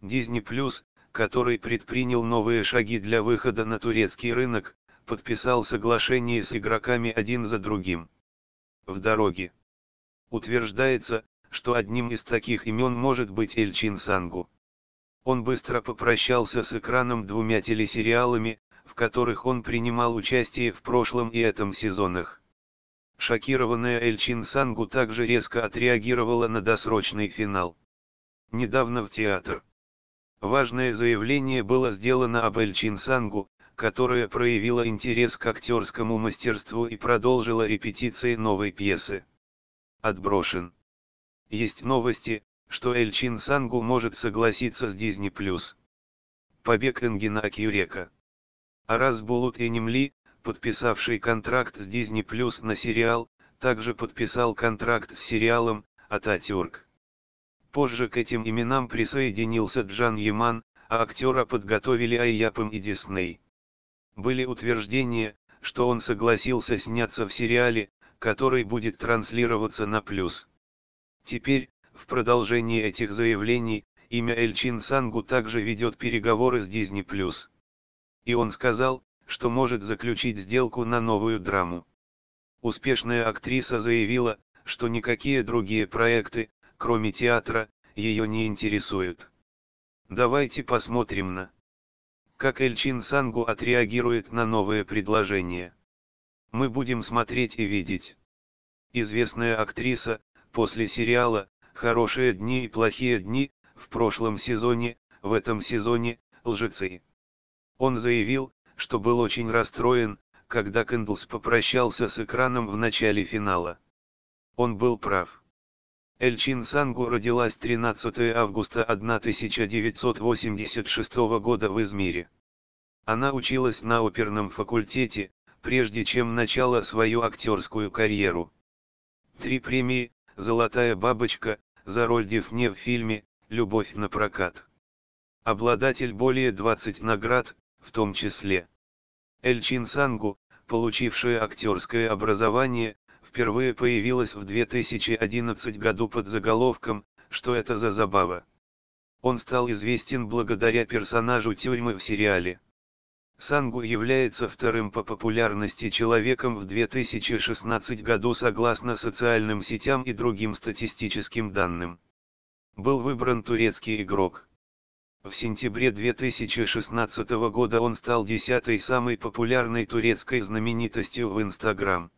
Disney+, который предпринял новые шаги для выхода на турецкий рынок, подписал соглашение с игроками один за другим. В дороге. Утверждается, что одним из таких имен может быть Эльчин Сангу. Он быстро попрощался с экраном двумя телесериалами, в которых он принимал участие в прошлом и этом сезонах. Шокированная Эльчин Сангу также резко отреагировала на досрочный финал. Недавно в театр. Важное заявление было сделано об Эльчин Сангу, которая проявила интерес к актерскому мастерству и продолжила репетиции новой пьесы. Отброшен. Есть новости, что Эльчин Сангу может согласиться с Дизни+. Побег Энгина Кьюрека. Араз Булут Энимли, подписавший контракт с Disney Plus на сериал, также подписал контракт с сериалом «Ататюрк». Позже к этим именам присоединился Джан Яман, а актера подготовили Айяпом и Дисней. Были утверждения, что он согласился сняться в сериале, который будет транслироваться на плюс. Теперь, в продолжении этих заявлений, имя Эльчин Сангу также ведет переговоры с Disney+. И он сказал, что может заключить сделку на новую драму. Успешная актриса заявила, что никакие другие проекты, кроме театра, ее не интересуют. Давайте посмотрим на как Эльчин Сангу отреагирует на новое предложение. Мы будем смотреть и видеть. Известная актриса, после сериала «Хорошие дни и плохие дни», в прошлом сезоне, в этом сезоне, лжецы. Он заявил, что был очень расстроен, когда Кэндлс попрощался с экраном в начале финала. Он был прав. Эльчин Сангу родилась 13 августа 1986 года в Измире. Она училась на оперном факультете, прежде чем начала свою актерскую карьеру. Три премии «Золотая бабочка» за роль Дефне в фильме «Любовь на прокат». Обладатель более 20 наград, в том числе. Эльчин Сангу, получившая актерское образование, впервые появилась в 2011 году под заголовком «Что это за забава?». Он стал известен благодаря персонажу тюрьмы в сериале. Сангу является вторым по популярности человеком в 2016 году согласно социальным сетям и другим статистическим данным. Был выбран турецкий игрок. В сентябре 2016 года он стал десятой самой популярной турецкой знаменитостью в Инстаграм.